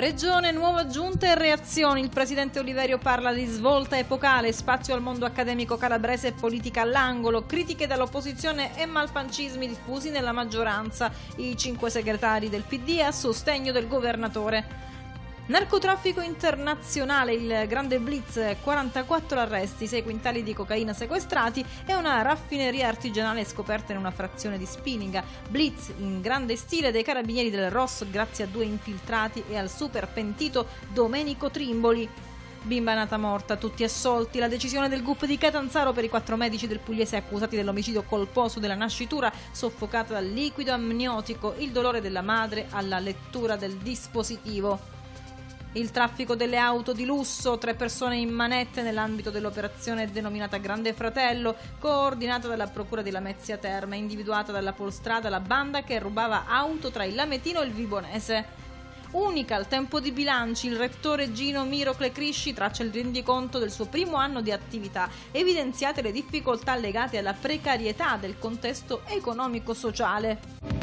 Regione, nuova giunta e reazioni. Il presidente Oliverio parla di svolta epocale, spazio al mondo accademico calabrese e politica all'angolo, critiche dall'opposizione e malpancismi diffusi nella maggioranza. I cinque segretari del PD a sostegno del governatore. Narcotraffico internazionale, il grande blitz, 44 arresti, 6 quintali di cocaina sequestrati e una raffineria artigianale scoperta in una frazione di Spininga. Blitz in grande stile dei carabinieri del Rosso grazie a due infiltrati e al super pentito Domenico Trimboli. Bimba nata morta, tutti assolti. La decisione del GUP di Catanzaro per i quattro medici del Pugliese accusati dell'omicidio colposo della nascitura soffocata dal liquido amniotico. Il dolore della madre alla lettura del dispositivo il traffico delle auto di lusso, tre persone in manette nell'ambito dell'operazione denominata Grande Fratello, coordinata dalla Procura di Lamezia Terme, individuata dalla polstrada la banda che rubava auto tra il Lametino e il Vibonese. Unica al tempo di bilanci, il rettore Gino Mirocle Crisci traccia il rendiconto del suo primo anno di attività, evidenziate le difficoltà legate alla precarietà del contesto economico-sociale.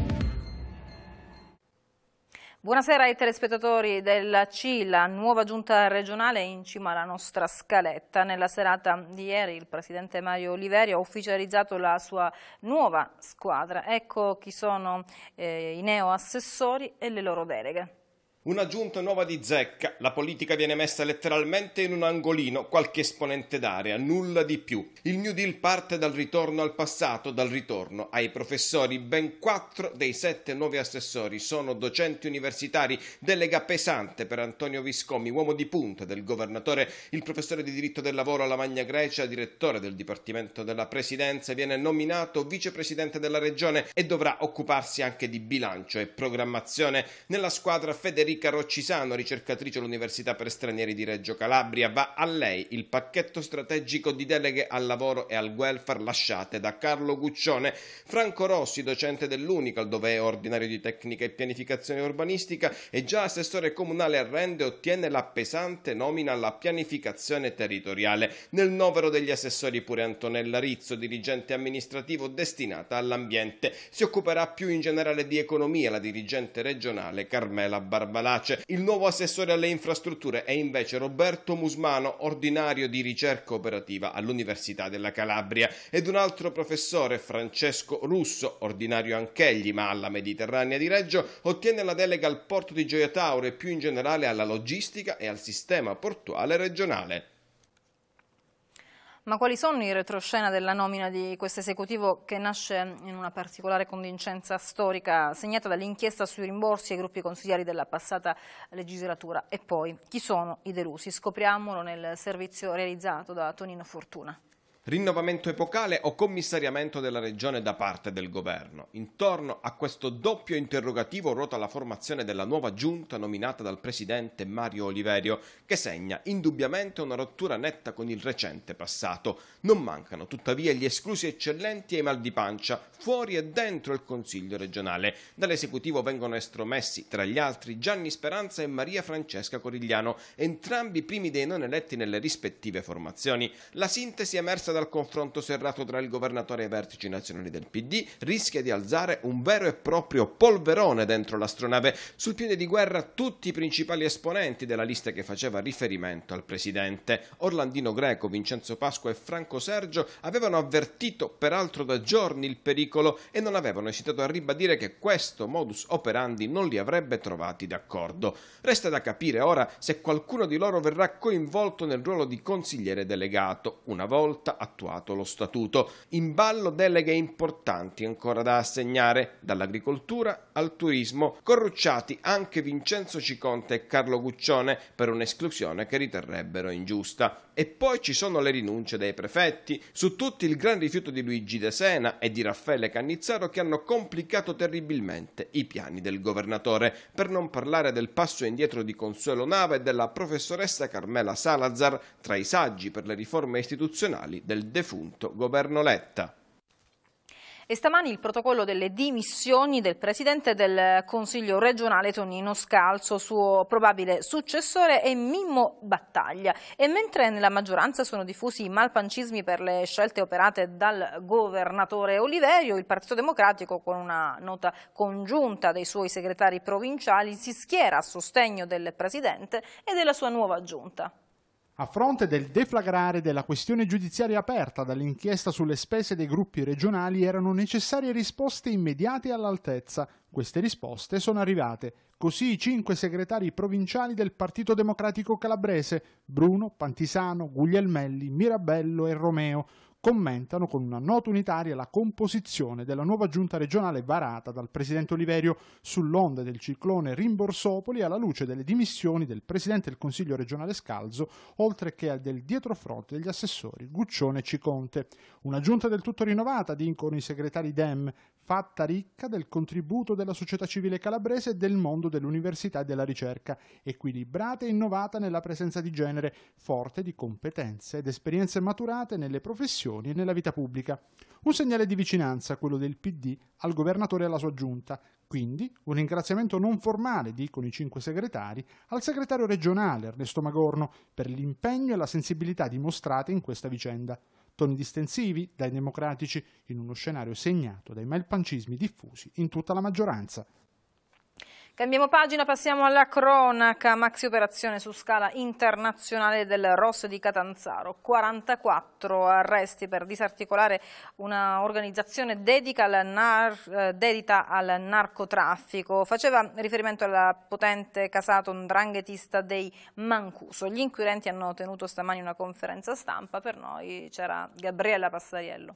Buonasera ai telespettatori della CILA, nuova giunta regionale in cima alla nostra scaletta. Nella serata di ieri il presidente Mario Oliveri ha ufficializzato la sua nuova squadra. Ecco chi sono eh, i neo assessori e le loro deleghe. Una giunta nuova di zecca, la politica viene messa letteralmente in un angolino, qualche esponente d'area, nulla di più. Il New Deal parte dal ritorno al passato, dal ritorno ai professori. Ben quattro dei sette nuovi assessori sono docenti universitari, delega pesante per Antonio Viscomi, uomo di punta del governatore, il professore di diritto del lavoro alla Magna Grecia, direttore del Dipartimento della Presidenza, viene nominato vicepresidente della regione e dovrà occuparsi anche di bilancio e programmazione. Nella squadra Federico Federica Roccisano, ricercatrice all'Università per Stranieri di Reggio Calabria, va a lei il pacchetto strategico di deleghe al lavoro e al welfare lasciate da Carlo Guccione. Franco Rossi, docente dell'Unical, dove è ordinario di tecnica e pianificazione urbanistica, è già assessore comunale a Rende, ottiene la pesante nomina alla pianificazione territoriale. Nel novero degli assessori pure Antonella Rizzo, dirigente amministrativo destinata all'ambiente. Si occuperà più in generale di economia la dirigente regionale Carmela Barbalà. Malace. Il nuovo assessore alle infrastrutture è invece Roberto Musmano, ordinario di ricerca operativa all'Università della Calabria, ed un altro professore, Francesco Russo, ordinario anch'egli ma alla Mediterranea di Reggio, ottiene la delega al porto di Gioia Tauro e più in generale alla logistica e al sistema portuale regionale. Ma quali sono i retroscena della nomina di questo esecutivo che nasce in una particolare convincenza storica segnata dall'inchiesta sui rimborsi ai gruppi consigliari della passata legislatura? E poi chi sono i delusi? Scopriamolo nel servizio realizzato da Tonino Fortuna rinnovamento epocale o commissariamento della regione da parte del governo. Intorno a questo doppio interrogativo ruota la formazione della nuova giunta nominata dal presidente Mario Oliverio, che segna indubbiamente una rottura netta con il recente passato. Non mancano tuttavia gli esclusi eccellenti e i mal di pancia, fuori e dentro il Consiglio regionale. Dall'esecutivo vengono estromessi, tra gli altri, Gianni Speranza e Maria Francesca Corigliano, entrambi primi dei non eletti nelle rispettive formazioni. La sintesi emersa dal confronto serrato tra il governatore e i vertici nazionali del PD rischia di alzare un vero e proprio polverone dentro l'astronave sul piede di guerra tutti i principali esponenti della lista che faceva riferimento al presidente. Orlandino Greco, Vincenzo Pasqua e Franco Sergio avevano avvertito peraltro da giorni il pericolo e non avevano esitato a ribadire che questo modus operandi non li avrebbe trovati d'accordo. Resta da capire ora se qualcuno di loro verrà coinvolto nel ruolo di consigliere delegato, una volta a attuato lo statuto. In ballo deleghe importanti ancora da assegnare, dall'agricoltura al turismo, corrucciati anche Vincenzo Ciconte e Carlo Guccione per un'esclusione che riterrebbero ingiusta. E poi ci sono le rinunce dei prefetti, su tutti il gran rifiuto di Luigi De Sena e di Raffaele Cannizzaro che hanno complicato terribilmente i piani del governatore, per non parlare del passo indietro di Consuelo Nava e della professoressa Carmela Salazar tra i saggi per le riforme istituzionali del defunto governo Letta. E stamani il protocollo delle dimissioni del Presidente del Consiglio regionale Tonino Scalzo, suo probabile successore è Mimmo Battaglia. E mentre nella maggioranza sono diffusi i malpancismi per le scelte operate dal governatore Oliverio, il Partito Democratico con una nota congiunta dei suoi segretari provinciali si schiera a sostegno del Presidente e della sua nuova giunta. A fronte del deflagrare della questione giudiziaria aperta dall'inchiesta sulle spese dei gruppi regionali erano necessarie risposte immediate all'altezza. Queste risposte sono arrivate. Così i cinque segretari provinciali del Partito Democratico Calabrese, Bruno, Pantisano, Guglielmelli, Mirabello e Romeo, commentano con una nota unitaria la composizione della nuova giunta regionale varata dal presidente Oliverio sull'onda del ciclone Rimborsopoli alla luce delle dimissioni del presidente del Consiglio regionale Scalzo, oltre che del dietrofronte degli assessori Guccione e Ciconte. Una giunta del tutto rinnovata, dicono i segretari DEM, fatta ricca del contributo della società civile calabrese e del mondo dell'università e della ricerca, equilibrata e innovata nella presenza di genere, forte di competenze ed esperienze maturate nelle professioni e nella vita pubblica. Un segnale di vicinanza, quello del PD, al governatore e alla sua giunta. Quindi un ringraziamento non formale, dicono i cinque segretari, al segretario regionale Ernesto Magorno per l'impegno e la sensibilità dimostrate in questa vicenda toni distensivi dai democratici in uno scenario segnato dai malpancismi diffusi in tutta la maggioranza. Cambiamo pagina, passiamo alla cronaca. Maxi operazione su scala internazionale del ROS di Catanzaro. 44 arresti per disarticolare un'organizzazione nar eh, dedita al narcotraffico. Faceva riferimento alla potente casato ndranghetista dei Mancuso. Gli inquirenti hanno tenuto stamani una conferenza stampa. Per noi c'era Gabriella Passariello.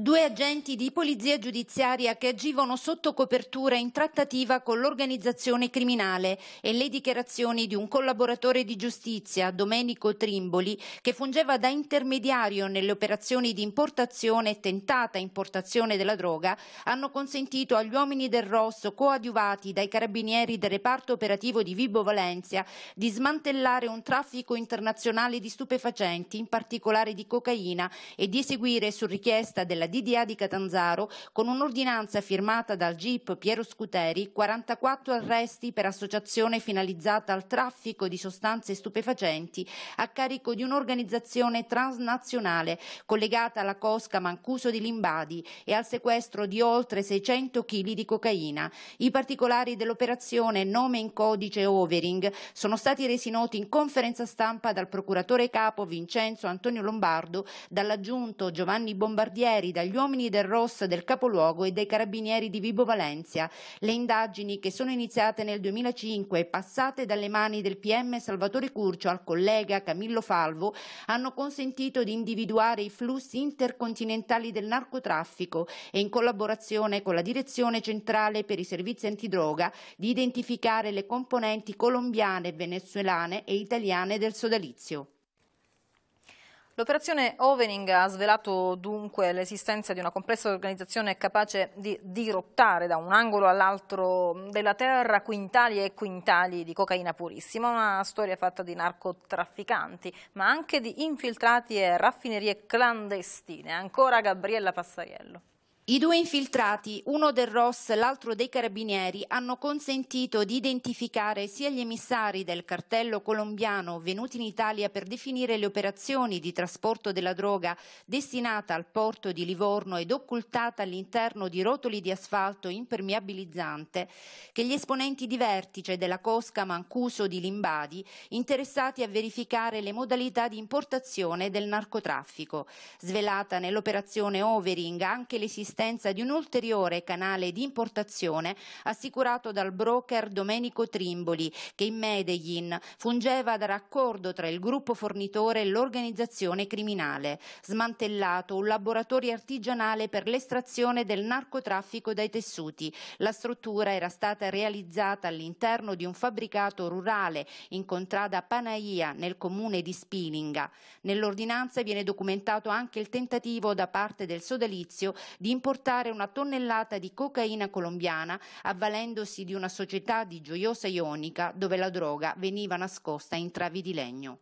Due agenti di polizia giudiziaria che agivano sotto copertura in trattativa con l'organizzazione criminale e le dichiarazioni di un collaboratore di giustizia, Domenico Trimboli, che fungeva da intermediario nelle operazioni di importazione e tentata importazione della droga, hanno consentito agli uomini del Rosso coadiuvati dai carabinieri del reparto operativo di Vibo Valencia di smantellare un traffico internazionale di stupefacenti, in particolare di cocaina, e di eseguire su richiesta della DDA di Catanzaro, con un'ordinanza firmata dal GIP Piero Scuteri, 44 arresti per associazione finalizzata al traffico di sostanze stupefacenti a carico di un'organizzazione transnazionale collegata alla cosca Mancuso di Limbadi e al sequestro di oltre 600 kg di cocaina. I particolari dell'operazione nome in codice Overing sono stati resi noti in conferenza stampa dal procuratore capo Vincenzo Antonio Lombardo, dall'aggiunto Giovanni Bombardieri dagli uomini del ROS del capoluogo e dai carabinieri di Vibo Valencia. Le indagini che sono iniziate nel 2005 e passate dalle mani del PM Salvatore Curcio al collega Camillo Falvo hanno consentito di individuare i flussi intercontinentali del narcotraffico e in collaborazione con la Direzione Centrale per i Servizi Antidroga di identificare le componenti colombiane, venezuelane e italiane del sodalizio. L'operazione Ovening ha svelato dunque l'esistenza di una complessa organizzazione capace di dirottare da un angolo all'altro della terra quintali e quintali di cocaina purissima, una storia fatta di narcotrafficanti, ma anche di infiltrati e raffinerie clandestine. Ancora Gabriella Passariello. I due infiltrati, uno del ROS, e l'altro dei carabinieri, hanno consentito di identificare sia gli emissari del cartello colombiano venuti in Italia per definire le operazioni di trasporto della droga destinata al porto di Livorno ed occultata all'interno di rotoli di asfalto impermeabilizzante, che gli esponenti di vertice della Cosca Mancuso di Limbadi, interessati a verificare le modalità di importazione del narcotraffico. Svelata nell'operazione Overing anche l'esistenza l'esistenza di un ulteriore canale di importazione assicurato dal broker Domenico Trimboli che in Medellin fungeva da raccordo tra il gruppo fornitore e l'organizzazione criminale. Smantellato un laboratorio artigianale per l'estrazione del narcotraffico dai tessuti. La struttura era stata realizzata all'interno di un fabbricato rurale in contrada Panaia nel comune di Spilinga. Nell'ordinanza viene documentato anche il tentativo da parte del sodalizio di importare importare una tonnellata di cocaina colombiana, avvalendosi di una società di gioiosa ionica dove la droga veniva nascosta in travi di legno.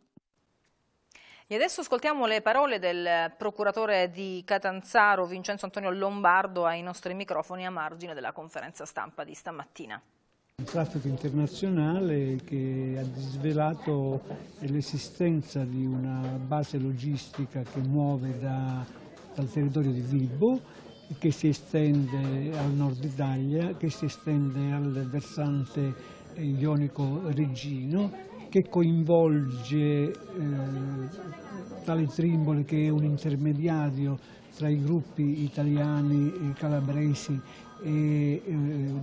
E adesso ascoltiamo le parole del procuratore di Catanzaro, Vincenzo Antonio Lombardo, ai nostri microfoni a margine della conferenza stampa di stamattina. Un traffico internazionale che ha svelato l'esistenza di una base logistica che muove da, dal territorio di Vibo che si estende al nord Italia, che si estende al versante eh, ionico reggino, che coinvolge eh, tale Trimboli che è un intermediario tra i gruppi italiani, calabresi e eh,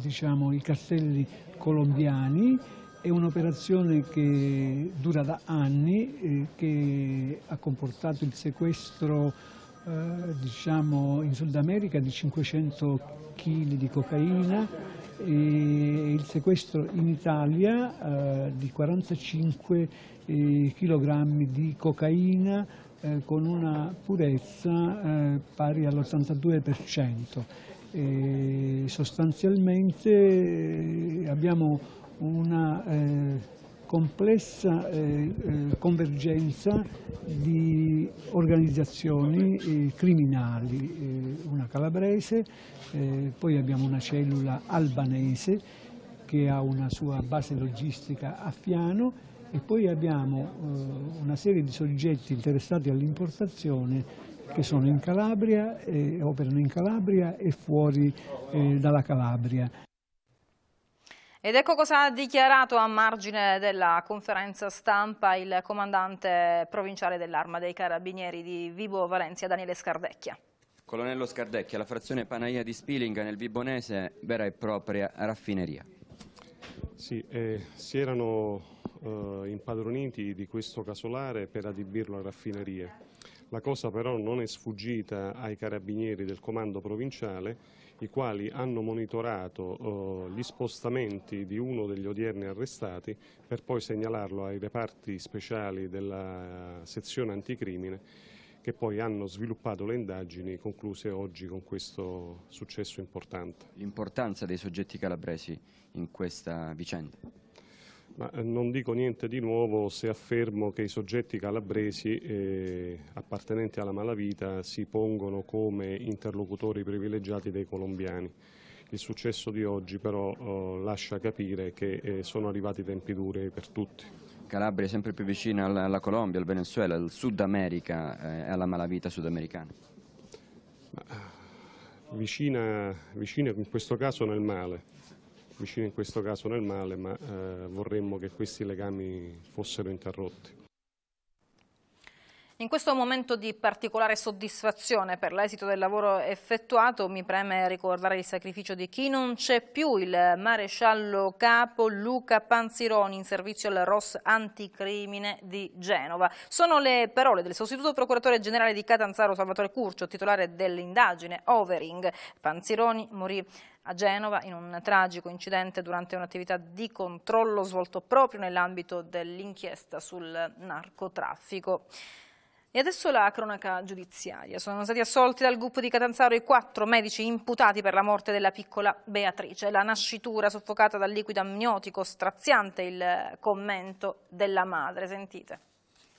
diciamo, i castelli colombiani. È un'operazione che dura da anni, eh, che ha comportato il sequestro eh, diciamo in Sud America di 500 kg di cocaina e il sequestro in Italia eh, di 45 kg eh, di cocaina eh, con una purezza pari all'82%. sostanzialmente abbiamo una complessa eh, eh, convergenza di organizzazioni eh, criminali, una calabrese, poi abbiamo una cellula albanese che ha una sua base logistica a Fiano e poi abbiamo una serie di soggetti interessati all'importazione che sono in Calabria, operano in Calabria e fuori dalla Calabria. Ed ecco cosa ha dichiarato a margine della conferenza stampa il comandante provinciale dell'Arma dei Carabinieri di Vibo Valencia, Daniele Scardecchia. Colonnello Scardecchia, la frazione Panaia di Spilinga nel Vibonese, vera e propria raffineria. Sì, eh, si erano eh, impadroniti di questo casolare per adibirlo a raffineria la cosa però non è sfuggita ai carabinieri del comando provinciale i quali hanno monitorato eh, gli spostamenti di uno degli odierni arrestati per poi segnalarlo ai reparti speciali della sezione anticrimine che poi hanno sviluppato le indagini concluse oggi con questo successo importante. L'importanza dei soggetti calabresi in questa vicenda? Ma eh, non dico niente di nuovo se affermo che i soggetti calabresi eh, appartenenti alla malavita si pongono come interlocutori privilegiati dei colombiani. Il successo di oggi però oh, lascia capire che eh, sono arrivati tempi duri per tutti. Calabria è sempre più vicina alla, alla Colombia, al Venezuela, al Sud America eh, e eh, alla malavita sudamericana. Ma, ah, vicina, vicina in questo caso nel male vicino in questo caso nel male, ma eh, vorremmo che questi legami fossero interrotti. In questo momento di particolare soddisfazione per l'esito del lavoro effettuato mi preme ricordare il sacrificio di chi non c'è più, il maresciallo capo Luca Panzironi in servizio al ROS anticrimine di Genova. Sono le parole del sostituto procuratore generale di Catanzaro Salvatore Curcio, titolare dell'indagine Overing. Panzironi morì a Genova in un tragico incidente durante un'attività di controllo svolto proprio nell'ambito dell'inchiesta sul narcotraffico. E adesso la cronaca giudiziaria. Sono stati assolti dal gruppo di Catanzaro i quattro medici imputati per la morte della piccola Beatrice. La nascitura soffocata dal liquido amniotico, straziante il commento della madre. Sentite.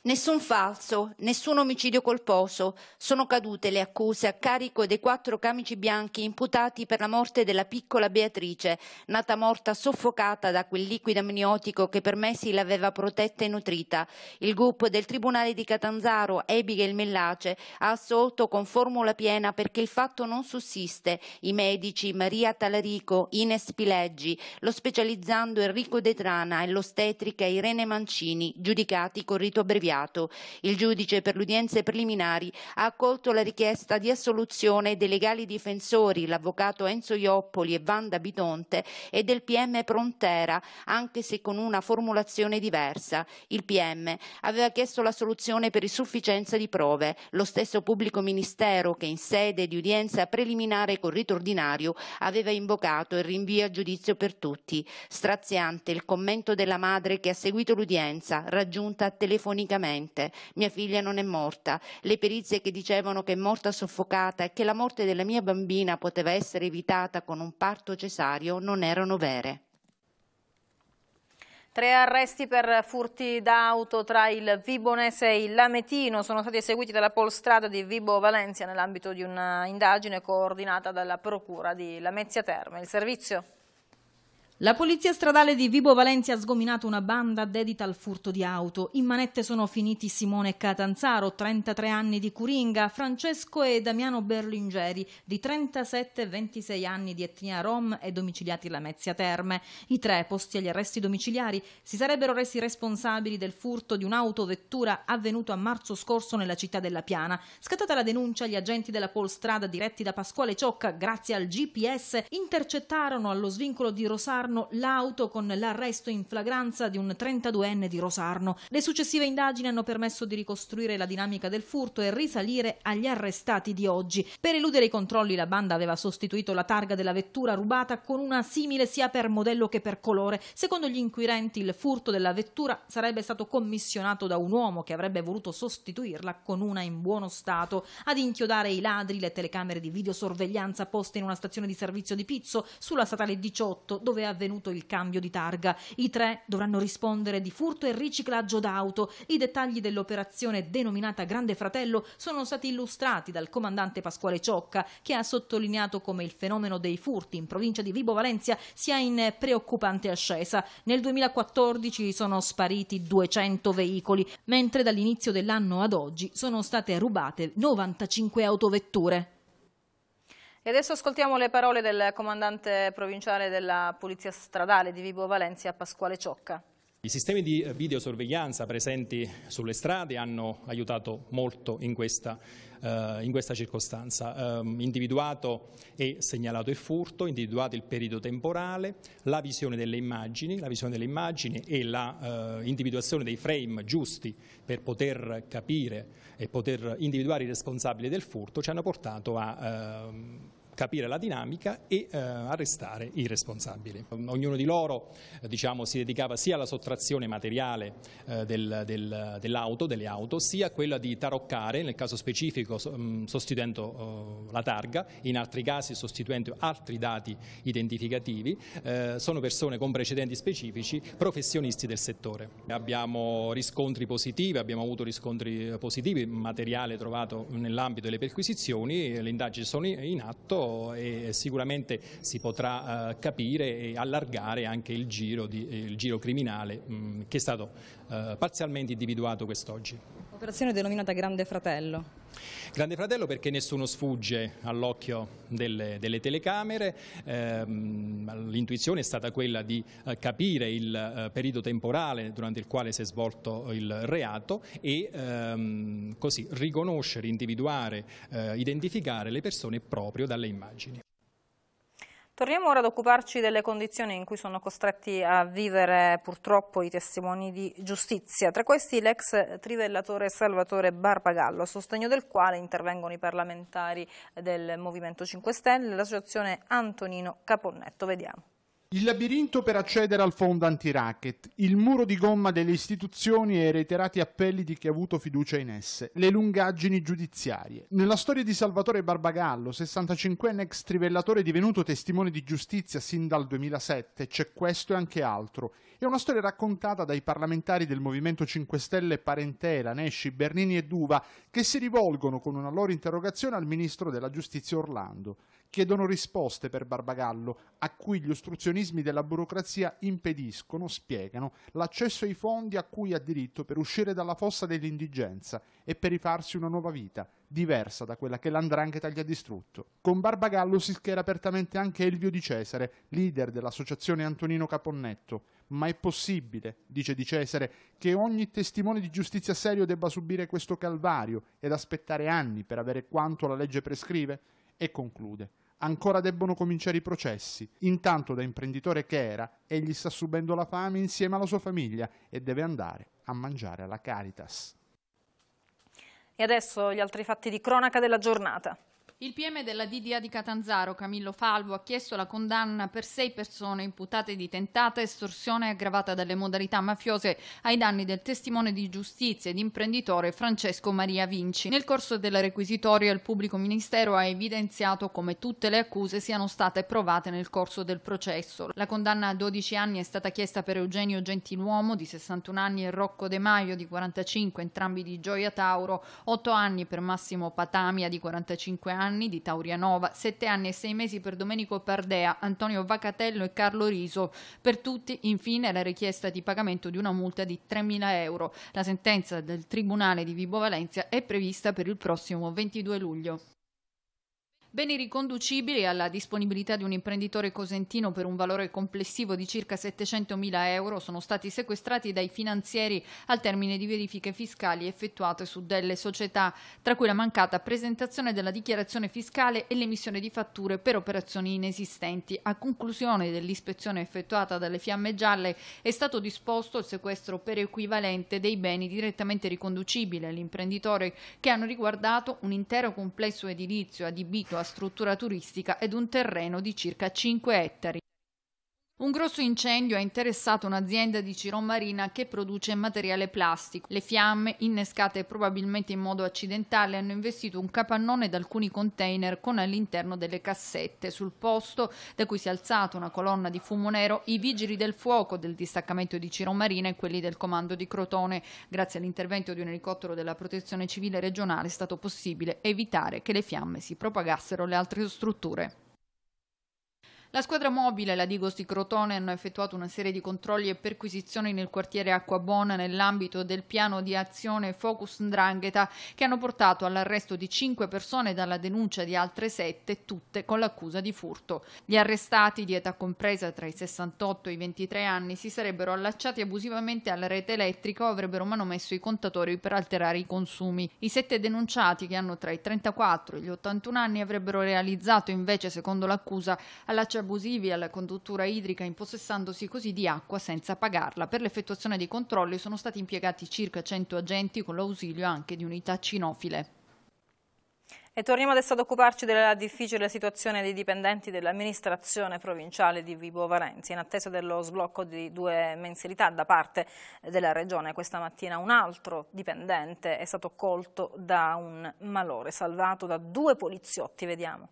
Nessun falso, nessun omicidio colposo. Sono cadute le accuse a carico dei quattro camici bianchi imputati per la morte della piccola Beatrice, nata morta soffocata da quel liquido amniotico che per mesi l'aveva protetta e nutrita. Il gruppo del Tribunale di Catanzaro, Abigail Mellace, ha assolto con formula piena perché il fatto non sussiste. I medici Maria Talarico, Ines Pileggi, lo specializzando Enrico De Trana e l'ostetrica Irene Mancini, giudicati con rito abbreviato reato. Il giudice per l'udienze preliminari ha accolto la richiesta di assoluzione dei legali difensori, l'avvocato Enzo Ioppoli e Vanda Bitonte, e del PM Prontera, anche se con una formulazione diversa. Il PM aveva chiesto l'assoluzione per insufficienza di prove. Lo stesso pubblico ministero, che in sede di udienza preliminare con rito ordinario, aveva invocato il rinvio a giudizio per tutti. Straziante il commento della madre che ha seguito l'udienza, raggiunta telefonicamente veramente. Mia figlia non è morta. Le perizie che dicevano che è morta soffocata e che la morte della mia bambina poteva essere evitata con un parto cesario non erano vere. Tre arresti per furti d'auto tra il Vibonese e il Lametino sono stati eseguiti dalla polstrada di Vibo Valencia nell'ambito di un'indagine coordinata dalla Procura di Lamezia Terme. Il servizio. La polizia stradale di Vibo Valencia ha sgominato una banda dedita al furto di auto. In manette sono finiti Simone Catanzaro, 33 anni di Curinga, Francesco e Damiano Berlingeri, di 37-26 e anni di etnia rom e domiciliati alla Mezzia Terme. I tre, posti agli arresti domiciliari, si sarebbero resi responsabili del furto di un'autovettura avvenuto a marzo scorso nella città della Piana. Scattata la denuncia, gli agenti della Polstrada diretti da Pasquale Ciocca, grazie al GPS, intercettarono allo svincolo di Rosario Rosarno l'auto con l'arresto in flagranza di un 32enne di Rosarno. Le successive indagini hanno permesso di ricostruire la dinamica del furto e risalire agli arrestati di oggi. Per eludere i controlli la banda aveva sostituito la targa della vettura rubata con una simile sia per modello che per colore. Secondo gli inquirenti il furto della vettura sarebbe stato commissionato da un uomo che avrebbe voluto sostituirla con una in buono stato. Ad inchiodare i ladri le telecamere di videosorveglianza poste in una stazione di servizio di Pizzo sulla statale 18 dove aveva avvenuto il cambio di targa. I tre dovranno rispondere di furto e riciclaggio d'auto. I dettagli dell'operazione denominata Grande Fratello sono stati illustrati dal comandante Pasquale Ciocca, che ha sottolineato come il fenomeno dei furti in provincia di Vibo Valencia sia in preoccupante ascesa. Nel 2014 sono spariti 200 veicoli, mentre dall'inizio dell'anno ad oggi sono state rubate 95 autovetture. E adesso ascoltiamo le parole del comandante provinciale della Polizia Stradale di Vibo Valencia, Pasquale Ciocca. I sistemi di videosorveglianza presenti sulle strade hanno aiutato molto in questa, eh, in questa circostanza. Eh, individuato e segnalato il furto, individuato il periodo temporale, la visione delle immagini, visione delle immagini e l'individuazione eh, dei frame giusti per poter capire e poter individuare i responsabili del furto ci hanno portato a ehm, capire la dinamica e eh, arrestare i responsabili. Ognuno di loro eh, diciamo, si dedicava sia alla sottrazione materiale eh, del, del, dell'auto, delle auto, sia a quella di taroccare, nel caso specifico so, mh, mm, sostituendo oh, la targa, in altri casi sostituendo altri dati identificativi. Eh, sono persone con precedenti specifici, professionisti del settore. Abbiamo riscontri positivi, abbiamo avuto riscontri eh, positivi, materiale trovato nell'ambito delle perquisizioni, le indagini sono in atto, e sicuramente si potrà eh, capire e allargare anche il giro, di, il giro criminale mm, che è stato eh, parzialmente individuato quest'oggi operazione denominata Grande Fratello. Grande Fratello perché nessuno sfugge all'occhio delle, delle, telecamere, eh, l'intuizione è stata quella di eh, capire il eh, periodo temporale durante il quale si è svolto il reato e ehm, così riconoscere, individuare, eh, identificare le persone proprio dalle immagini. Torniamo ora ad occuparci delle condizioni in cui sono costretti a vivere purtroppo i testimoni di giustizia, tra questi l'ex trivellatore Salvatore Barbagallo, a sostegno del quale intervengono i parlamentari del Movimento 5 Stelle l'associazione Antonino Caponnetto. Vediamo. Il labirinto per accedere al fondo anti-racket, il muro di gomma delle istituzioni e i reiterati appelli di chi ha avuto fiducia in esse, le lungaggini giudiziarie. Nella storia di Salvatore Barbagallo, 65enne ex trivellatore divenuto testimone di giustizia sin dal 2007, c'è questo e anche altro. È una storia raccontata dai parlamentari del Movimento 5 Stelle Parentela, Nesci, Bernini e Duva, che si rivolgono con una loro interrogazione al ministro della giustizia Orlando, chiedono risposte per Barbagallo, a cui gli ostruzionismi della burocrazia impediscono, spiegano, l'accesso ai fondi a cui ha diritto per uscire dalla fossa dell'indigenza e per rifarsi una nuova vita, diversa da quella che l'andrangheta gli ha distrutto. Con Barbagallo si schiera apertamente anche Elvio Di Cesare, leader dell'associazione Antonino Caponnetto. Ma è possibile, dice Di Cesare, che ogni testimone di giustizia serio debba subire questo calvario ed aspettare anni per avere quanto la legge prescrive? E conclude. Ancora debbono cominciare i processi. Intanto da imprenditore che era, egli sta subendo la fame insieme alla sua famiglia e deve andare a mangiare alla Caritas. E adesso gli altri fatti di cronaca della giornata. Il PM della DDA di Catanzaro, Camillo Falvo, ha chiesto la condanna per sei persone imputate di tentata estorsione aggravata dalle modalità mafiose ai danni del testimone di giustizia ed imprenditore Francesco Maria Vinci. Nel corso della requisitoria il pubblico ministero ha evidenziato come tutte le accuse siano state provate nel corso del processo. La condanna a 12 anni è stata chiesta per Eugenio Gentiluomo di 61 anni e Rocco De Maio di 45, entrambi di Gioia Tauro, 8 anni per Massimo Patamia di 45 anni anni di Taurianova, 7 anni e 6 mesi per Domenico Pardea, Antonio Vacatello e Carlo Riso. Per tutti, infine, la richiesta di pagamento di una multa di 3.000 euro. La sentenza del Tribunale di Vibo Valencia è prevista per il prossimo 22 luglio beni riconducibili alla disponibilità di un imprenditore cosentino per un valore complessivo di circa 700 mila euro sono stati sequestrati dai finanzieri al termine di verifiche fiscali effettuate su delle società, tra cui la mancata presentazione della dichiarazione fiscale e l'emissione di fatture per operazioni inesistenti. A conclusione dell'ispezione effettuata dalle Fiamme Gialle è stato disposto il sequestro per equivalente dei beni direttamente riconducibili all'imprenditore che hanno riguardato un intero complesso edilizio adibito a struttura turistica ed un terreno di circa 5 ettari. Un grosso incendio ha interessato un'azienda di Ciron Marina che produce materiale plastico. Le fiamme, innescate probabilmente in modo accidentale, hanno investito un capannone ed alcuni container con all'interno delle cassette. Sul posto, da cui si è alzata una colonna di fumo nero, i vigili del fuoco del distaccamento di Ciron Marina e quelli del comando di Crotone. Grazie all'intervento di un elicottero della Protezione Civile regionale è stato possibile evitare che le fiamme si propagassero alle altre strutture. La squadra mobile, e la Digos di Crotone, hanno effettuato una serie di controlli e perquisizioni nel quartiere Acquabona nell'ambito del piano di azione Focus Ndrangheta che hanno portato all'arresto di cinque persone e alla denuncia di altre sette, tutte con l'accusa di furto. Gli arrestati, di età compresa tra i 68 e i 23 anni, si sarebbero allacciati abusivamente alla rete elettrica o avrebbero manomesso i contatori per alterare i consumi. I sette denunciati, che hanno tra i 34 e gli 81 anni, avrebbero realizzato invece, secondo l'accusa, allacciamento abusivi alla conduttura idrica impossessandosi così di acqua senza pagarla. Per l'effettuazione dei controlli sono stati impiegati circa 100 agenti con l'ausilio anche di unità cinofile. E torniamo adesso ad occuparci della difficile situazione dei dipendenti dell'amministrazione provinciale di Vibo Valenzi. In attesa dello sblocco di due mensilità da parte della regione, questa mattina un altro dipendente è stato colto da un malore, salvato da due poliziotti. Vediamo.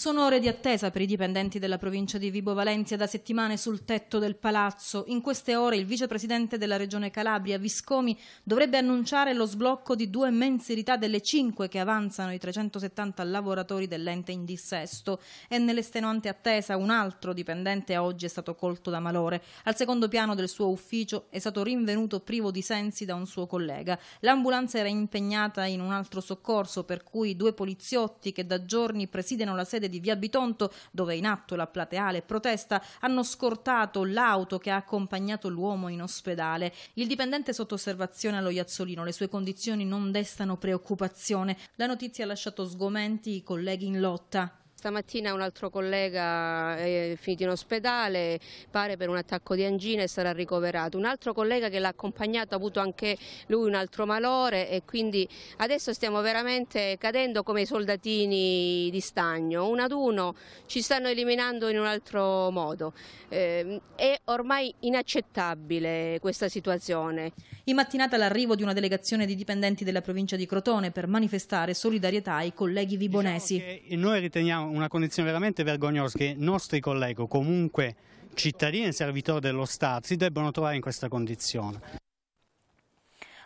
Sono ore di attesa per i dipendenti della provincia di Vibo Valentia da settimane sul tetto del palazzo. In queste ore il vicepresidente della regione Calabria, Viscomi, dovrebbe annunciare lo sblocco di due mensilità delle cinque che avanzano i 370 lavoratori dell'ente in dissesto. E nell'estenuante attesa un altro dipendente oggi è stato colto da malore. Al secondo piano del suo ufficio è stato rinvenuto privo di sensi da un suo collega. L'ambulanza era impegnata in un altro soccorso, per cui due poliziotti che da giorni presidono la sede strade di via Bitonto, dove è in atto la plateale protesta, hanno scortato l'auto che ha accompagnato l'uomo in ospedale. Il dipendente sotto osservazione allo Iazzolino, le sue condizioni non destano preoccupazione. La notizia ha lasciato sgomenti i colleghi in lotta. Stamattina un altro collega è finito in ospedale, pare per un attacco di angina e sarà ricoverato. Un altro collega che l'ha accompagnato ha avuto anche lui un altro malore e quindi adesso stiamo veramente cadendo come i soldatini di stagno. Uno ad uno ci stanno eliminando in un altro modo. Eh, è ormai inaccettabile questa situazione. In mattinata l'arrivo di una delegazione di dipendenti della provincia di Crotone per manifestare solidarietà ai colleghi diciamo vibonesi. Diciamo noi riteniamo una condizione veramente vergognosa che i nostri colleghi, comunque cittadini e servitori dello Stato, si debbano trovare in questa condizione.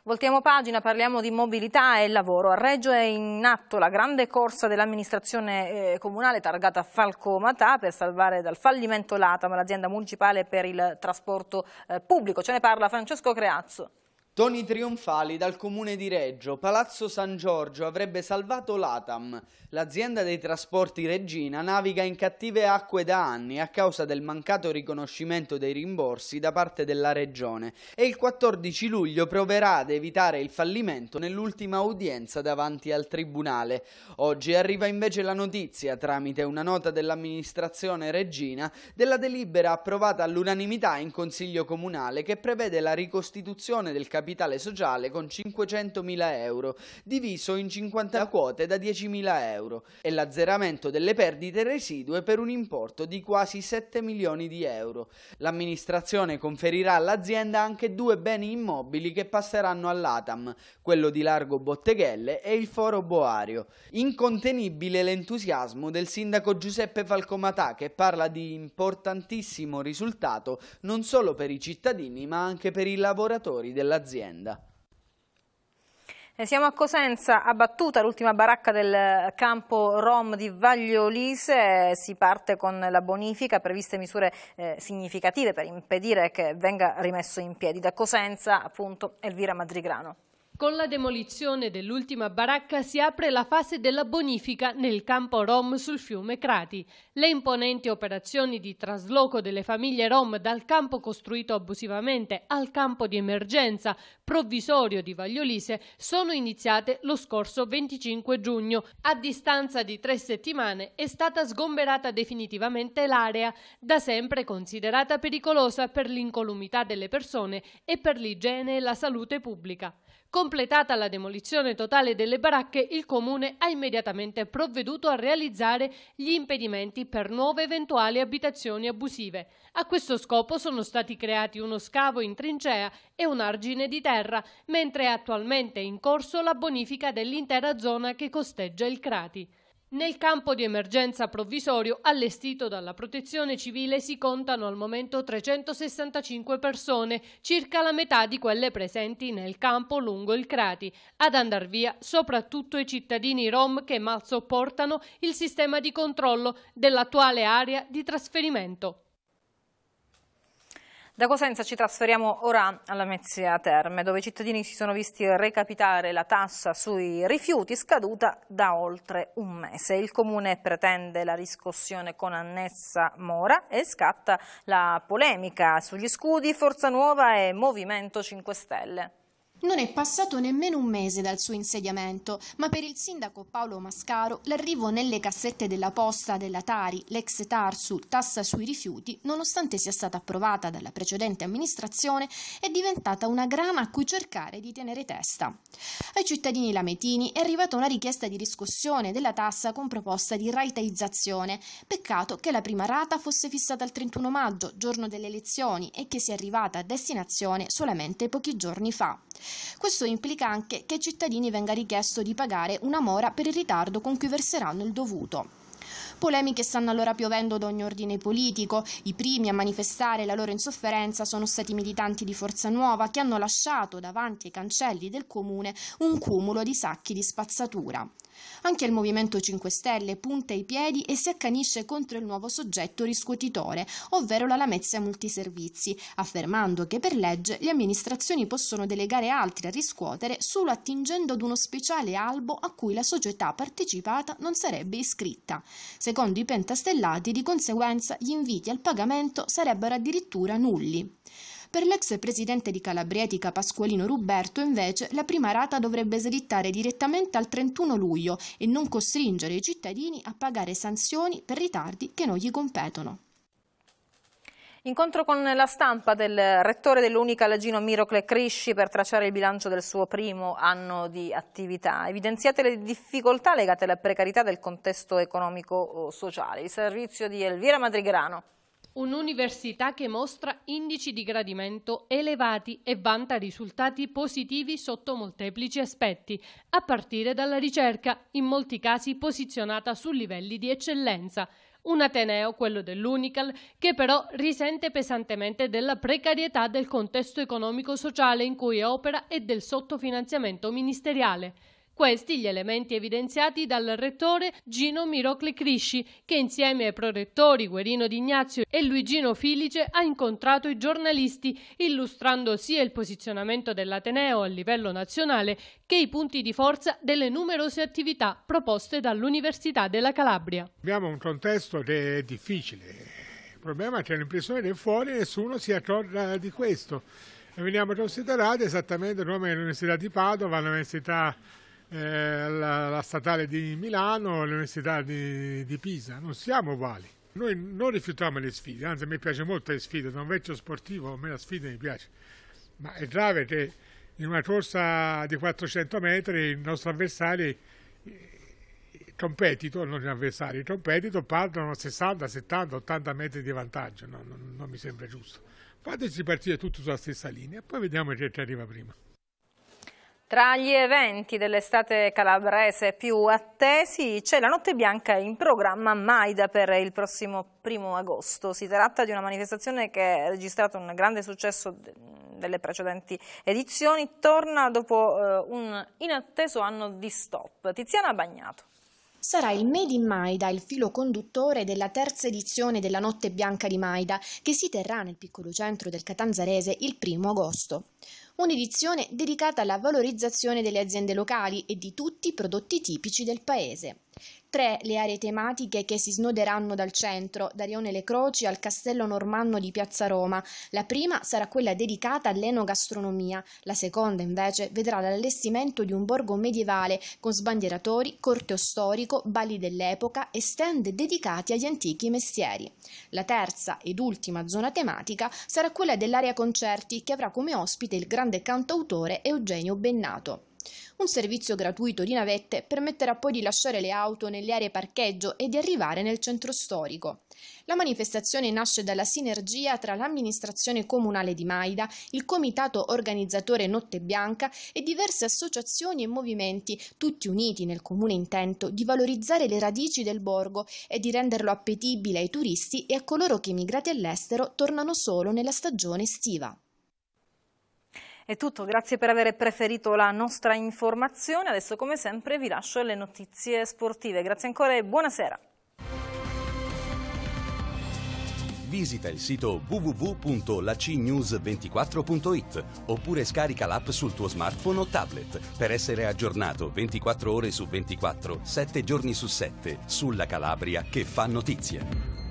Voltiamo pagina, parliamo di mobilità e lavoro. A Reggio è in atto la grande corsa dell'amministrazione eh, comunale targata Falcomatà per salvare dal fallimento l'ATAM, l'azienda municipale per il trasporto eh, pubblico. Ce ne parla Francesco Creazzo. Toni trionfali dal comune di Reggio, Palazzo San Giorgio avrebbe salvato l'Atam. L'azienda dei trasporti Regina naviga in cattive acque da anni a causa del mancato riconoscimento dei rimborsi da parte della regione e il 14 luglio proverà ad evitare il fallimento nell'ultima udienza davanti al tribunale. Oggi arriva invece la notizia tramite una nota dell'amministrazione Regina, della delibera approvata all'unanimità in consiglio comunale che prevede la ricostituzione del capitolo capitale sociale con 500.000 euro, diviso in 50 quote da 10.000 euro, e l'azzeramento delle perdite residue per un importo di quasi 7 milioni di euro. L'amministrazione conferirà all'azienda anche due beni immobili che passeranno all'ATAM, quello di Largo Botteghelle e il Foro Boario. Incontenibile l'entusiasmo del sindaco Giuseppe Falcomatà che parla di importantissimo risultato non solo per i cittadini ma anche per i lavoratori dell'azienda l'azienda. Siamo a Cosenza, abbattuta l'ultima baracca del campo Rom di Vagliolise, eh, si parte con la bonifica, previste misure eh, significative per impedire che venga rimesso in piedi. Da Cosenza appunto Elvira Madrigrano. Con la demolizione dell'ultima baracca si apre la fase della bonifica nel campo Rom sul fiume Crati. Le imponenti operazioni di trasloco delle famiglie Rom dal campo costruito abusivamente al campo di emergenza provvisorio di Vagliolise sono iniziate lo scorso 25 giugno. A distanza di tre settimane è stata sgomberata definitivamente l'area, da sempre considerata pericolosa per l'incolumità delle persone e per l'igiene e la salute pubblica. Completata la demolizione totale delle baracche, il comune ha immediatamente provveduto a realizzare gli impedimenti per nuove eventuali abitazioni abusive. A questo scopo sono stati creati uno scavo in trincea e un argine di terra, mentre è attualmente in corso la bonifica dell'intera zona che costeggia il Crati. Nel campo di emergenza provvisorio allestito dalla Protezione Civile si contano al momento 365 persone, circa la metà di quelle presenti nel campo lungo il Crati. Ad andar via soprattutto i cittadini rom che mal sopportano il sistema di controllo dell'attuale area di trasferimento. Da Cosenza ci trasferiamo ora alla Mezzia Terme, dove i cittadini si sono visti recapitare la tassa sui rifiuti scaduta da oltre un mese. Il comune pretende la riscossione con annessa mora e scatta la polemica sugli scudi Forza Nuova e Movimento 5 Stelle. Non è passato nemmeno un mese dal suo insediamento, ma per il sindaco Paolo Mascaro l'arrivo nelle cassette della posta della Tari, l'ex Tarsu, tassa sui rifiuti, nonostante sia stata approvata dalla precedente amministrazione, è diventata una grana a cui cercare di tenere testa. Ai cittadini lametini è arrivata una richiesta di riscossione della tassa con proposta di raitaizzazione. Peccato che la prima rata fosse fissata il 31 maggio, giorno delle elezioni, e che sia arrivata a destinazione solamente pochi giorni fa. Questo implica anche che ai cittadini venga richiesto di pagare una mora per il ritardo con cui verseranno il dovuto. Polemiche stanno allora piovendo da ogni ordine politico. I primi a manifestare la loro insofferenza sono stati militanti di Forza Nuova che hanno lasciato davanti ai cancelli del comune un cumulo di sacchi di spazzatura. Anche il Movimento 5 Stelle punta i piedi e si accanisce contro il nuovo soggetto riscuotitore, ovvero la Lamezia Multiservizi, affermando che per legge le amministrazioni possono delegare altri a riscuotere solo attingendo ad uno speciale albo a cui la società partecipata non sarebbe iscritta. Secondo i pentastellati, di conseguenza, gli inviti al pagamento sarebbero addirittura nulli. Per l'ex presidente di Calabrietica Pasqualino Ruberto invece la prima rata dovrebbe slittare direttamente al 31 luglio e non costringere i cittadini a pagare sanzioni per ritardi che non gli competono. Incontro con la stampa del rettore dell'Unica Lagino Mirocle Crisci per tracciare il bilancio del suo primo anno di attività. Evidenziate le difficoltà legate alla precarietà del contesto economico-sociale. Il servizio di Elvira Madrigrano. Un'università che mostra indici di gradimento elevati e vanta risultati positivi sotto molteplici aspetti, a partire dalla ricerca, in molti casi posizionata su livelli di eccellenza. Un Ateneo, quello dell'Unical, che però risente pesantemente della precarietà del contesto economico-sociale in cui opera e del sottofinanziamento ministeriale. Questi gli elementi evidenziati dal rettore Gino Mirocle Crisci, che insieme ai prorettori Guerino D'Ignazio e Luigino Filice ha incontrato i giornalisti, illustrando sia il posizionamento dell'Ateneo a livello nazionale che i punti di forza delle numerose attività proposte dall'Università della Calabria. Abbiamo un contesto che è difficile, il problema è che l'impressione che fuori nessuno si accorga di questo. E veniamo considerati esattamente come l'Università di Padova, l'Università eh, la, la, statale di Milano, l'università di, di Pisa, non siamo uguali. Noi non rifiutiamo le sfide, anzi mi piace molto le sfide, da un vecchio sportivo a me la sfida mi piace, ma è grave che in una corsa di 400 metri il nostro avversario, eh, il competitor, non gli avversari, il competitor partono 60, 70, 80 metri di vantaggio, no, non, non mi sembra giusto. Fateci partire tutti sulla stessa linea, poi vediamo chi arriva prima. Tra gli eventi dell'estate calabrese più attesi c'è la Notte Bianca in programma Maida per il prossimo primo agosto. Si tratta di una manifestazione che ha registrato un grande successo delle precedenti edizioni, torna dopo eh, un inatteso anno di stop. Tiziana Bagnato. Sarà il Made in Maida il filo conduttore della terza edizione della Notte Bianca di Maida, che si terrà nel piccolo centro del Catanzarese il primo agosto un'edizione dedicata alla valorizzazione delle aziende locali e di tutti i prodotti tipici del paese tre le aree tematiche che si snoderanno dal centro, da Rione Le Croci al Castello Normanno di Piazza Roma. La prima sarà quella dedicata all'enogastronomia, la seconda invece vedrà l'allestimento di un borgo medievale con sbandieratori, corteo storico, balli dell'epoca e stand dedicati agli antichi mestieri. La terza ed ultima zona tematica sarà quella dell'area concerti che avrà come ospite il grande cantautore Eugenio Bennato. Un servizio gratuito di navette permetterà poi di lasciare le auto nelle aree parcheggio e di arrivare nel centro storico. La manifestazione nasce dalla sinergia tra l'amministrazione comunale di Maida, il comitato organizzatore Notte Bianca e diverse associazioni e movimenti, tutti uniti nel comune intento di valorizzare le radici del borgo e di renderlo appetibile ai turisti e a coloro che emigrati all'estero tornano solo nella stagione estiva. È tutto, grazie per aver preferito la nostra informazione. Adesso come sempre vi lascio le notizie sportive. Grazie ancora e buonasera. Visita il sito www.lacnews24.it oppure scarica l'app sul tuo smartphone o tablet per essere aggiornato 24 ore su 24, 7 giorni su 7 sulla Calabria che fa notizia.